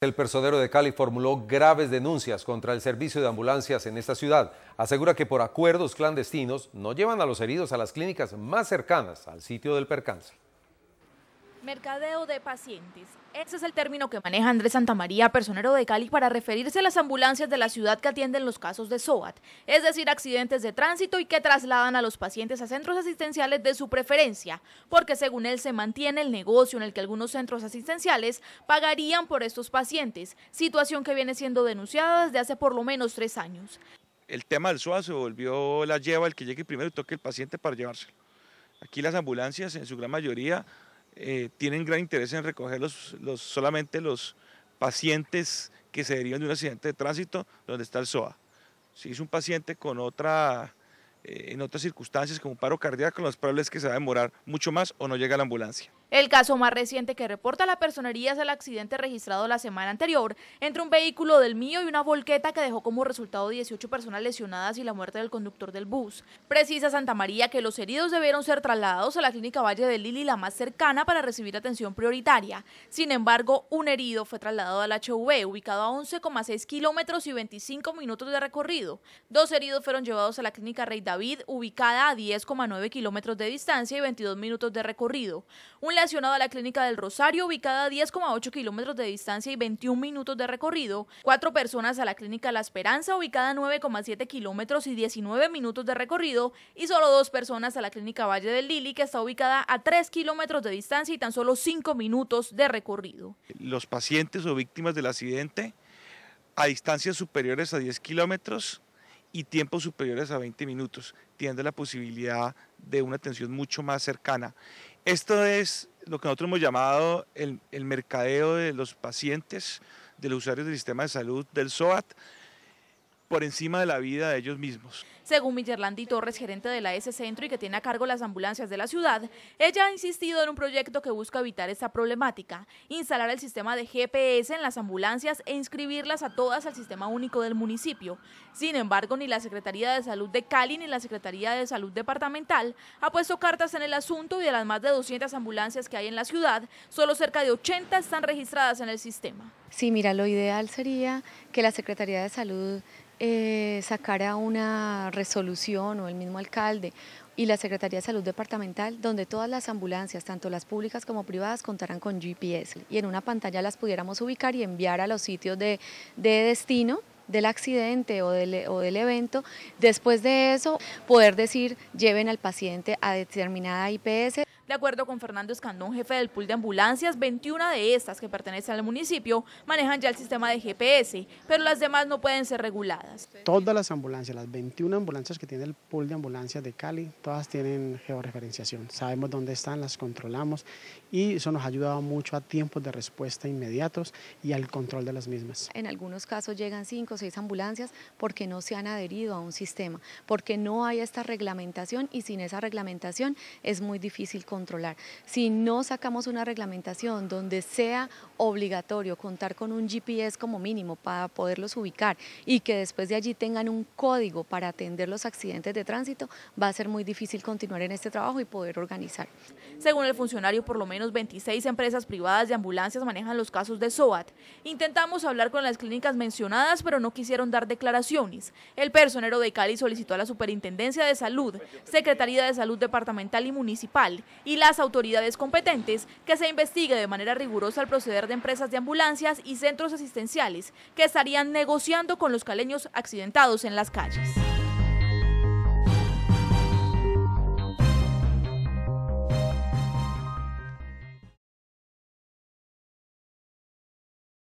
El personero de Cali formuló graves denuncias contra el servicio de ambulancias en esta ciudad. Asegura que por acuerdos clandestinos no llevan a los heridos a las clínicas más cercanas al sitio del percance. Mercadeo de pacientes. Ese es el término que maneja Andrés Santamaría, personero de Cali, para referirse a las ambulancias de la ciudad que atienden los casos de SOAT, es decir, accidentes de tránsito y que trasladan a los pacientes a centros asistenciales de su preferencia, porque según él se mantiene el negocio en el que algunos centros asistenciales pagarían por estos pacientes, situación que viene siendo denunciada desde hace por lo menos tres años. El tema del SOAT se volvió la lleva, el que llegue primero y toque el paciente para llevárselo. Aquí las ambulancias en su gran mayoría eh, tienen gran interés en recoger los, solamente los pacientes que se derivan de un accidente de tránsito donde está el SOA. Si es un paciente con otra, eh, en otras circunstancias como un paro cardíaco, lo más probable es que se va a demorar mucho más o no llega a la ambulancia. El caso más reciente que reporta la personería es el accidente registrado la semana anterior entre un vehículo del mío y una volqueta que dejó como resultado 18 personas lesionadas y la muerte del conductor del bus. Precisa Santa María que los heridos debieron ser trasladados a la clínica Valle de Lili, la más cercana, para recibir atención prioritaria. Sin embargo, un herido fue trasladado al HV, ubicado a 11,6 kilómetros y 25 minutos de recorrido. Dos heridos fueron llevados a la clínica Rey David, ubicada a 10,9 kilómetros de distancia y 22 minutos de recorrido relacionado a la Clínica del Rosario, ubicada a 10,8 kilómetros de distancia y 21 minutos de recorrido. Cuatro personas a la Clínica La Esperanza, ubicada a 9,7 kilómetros y 19 minutos de recorrido. Y solo dos personas a la Clínica Valle del Lili, que está ubicada a 3 kilómetros de distancia y tan solo 5 minutos de recorrido. Los pacientes o víctimas del accidente a distancias superiores a 10 kilómetros y tiempos superiores a 20 minutos, tienen la posibilidad de una atención mucho más cercana. Esto es lo que nosotros hemos llamado el, mercadeo de los pacientes, de los usuarios del sistema de salud, del SOAT, por encima de la vida de ellos mismos. Según Millerlandi Torres, gerente de la S Centro y que tiene a cargo las ambulancias de la ciudad, ella ha insistido en un proyecto que busca evitar esta problemática, instalar el sistema de GPS en las ambulancias e inscribirlas a todas al sistema único del municipio. Sin embargo, ni la Secretaría de Salud de Cali ni la Secretaría de Salud Departamental ha puesto cartas en el asunto y de las más de 200 ambulancias que hay en la ciudad, solo cerca de 80 están registradas en el sistema. Sí, mira, lo ideal sería que la Secretaría de Salud eh, sacara una resolución o el mismo alcalde y la Secretaría de Salud Departamental, donde todas las ambulancias, tanto las públicas como privadas, contarán con GPS y en una pantalla las pudiéramos ubicar y enviar a los sitios de, destino del accidente o del, o del, evento. Después de eso, poder decir, lleven al paciente a determinada IPS. De acuerdo con Fernando Escandón, jefe del pool de ambulancias, 21 de estas que pertenecen al municipio manejan ya el sistema de GPS, pero las demás no pueden ser reguladas. Todas las ambulancias, las 21 ambulancias que tiene el pool de ambulancias de Cali, todas tienen georreferenciación. Sabemos dónde están, las controlamos y eso nos ha ayudado mucho a tiempos de respuesta inmediatos y al control de las mismas. En algunos casos llegan 5 o 6 ambulancias porque no se han adherido a un sistema, porque no hay esta reglamentación y sin esa reglamentación es muy difícil si no sacamos una reglamentación donde sea obligatorio contar con un GPS como mínimo para poderlos ubicar y que después de allí tengan un código para atender los accidentes de tránsito, va a ser muy difícil continuar en este trabajo y poder organizar. Según el funcionario, por lo menos 26 empresas privadas de ambulancias manejan los casos de SOAT. Intentamos hablar con las clínicas mencionadas, pero no quisieron dar declaraciones. El personero de Cali solicitó a la Superintendencia de Salud, Secretaría de Salud Departamental y Municipal y las autoridades competentes que se investigue de manera rigurosa el proceder de empresas de ambulancias y centros asistenciales que estarían negociando con los caleños accidentados en las calles.